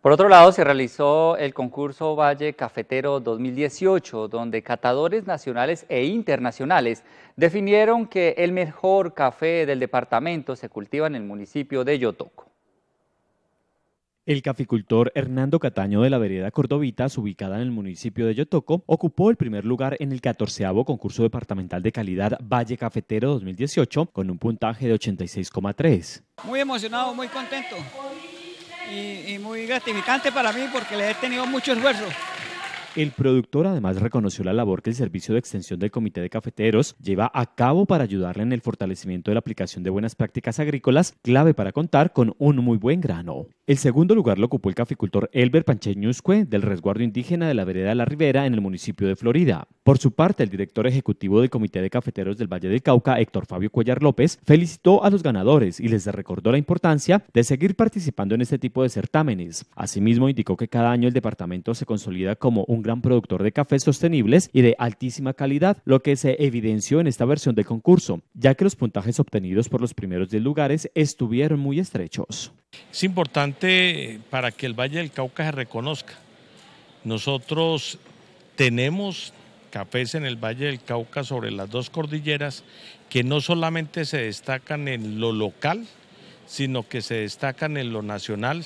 Por otro lado, se realizó el concurso Valle Cafetero 2018, donde catadores nacionales e internacionales definieron que el mejor café del departamento se cultiva en el municipio de Yotoco. El caficultor Hernando Cataño de la vereda Cordovitas, ubicada en el municipio de Yotoco, ocupó el primer lugar en el 14 concurso departamental de calidad Valle Cafetero 2018 con un puntaje de 86,3. Muy emocionado, muy contento y, muy gratificante para mí porque le he tenido mucho esfuerzo. El productor además reconoció la labor que el Servicio de Extensión del Comité de Cafeteros lleva a cabo para ayudarle en el fortalecimiento de la aplicación de buenas prácticas agrícolas, clave para contar con un muy buen grano. El segundo lugar lo ocupó el caficultor Elber Pancheñuzque del resguardo indígena de la vereda La Ribera en el municipio de Florida. Por su parte, el director ejecutivo del Comité de Cafeteros del Valle del Cauca, Héctor Fabio Cuellar López, felicitó a los ganadores y les recordó la importancia de seguir participando en este tipo de certámenes. Asimismo, indicó que cada año el departamento se consolida como un gran productor de cafés sostenibles y de altísima calidad, lo que se evidenció en esta versión del concurso, ya que los puntajes obtenidos por los primeros 10 lugares estuvieron muy estrechos. Es importante para que el Valle del Cauca se reconozca. Nosotros tenemos cafés en el Valle del Cauca sobre las dos cordilleras que no solamente se destacan en lo local, sino que se destacan en lo nacional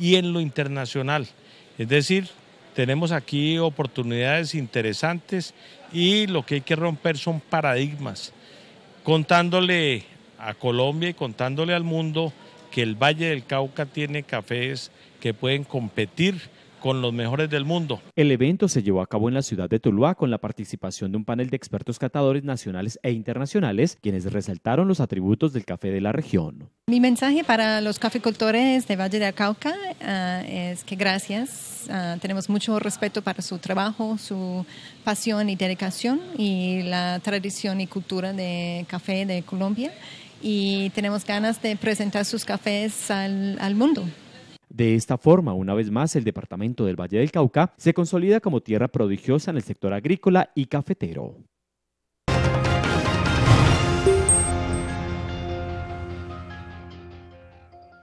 y en lo internacional. Es decir, tenemos aquí oportunidades interesantes y lo que hay que romper son paradigmas, contándole a Colombia y contándole al mundo que el Valle del Cauca tiene cafés que pueden competir con los mejores del mundo. El evento se llevó a cabo en la ciudad de Tuluá con la participación de un panel de expertos catadores nacionales e internacionales, quienes resaltaron los atributos del café de la región. Mi mensaje para los caficultores de Valle del Cauca ah, es que gracias, ah, tenemos mucho respeto para su trabajo, su pasión y dedicación y la tradición y cultura de café de Colombia y tenemos ganas de presentar sus cafés al, al mundo. De esta forma, una vez más, el departamento del Valle del Cauca se consolida como tierra prodigiosa en el sector agrícola y cafetero.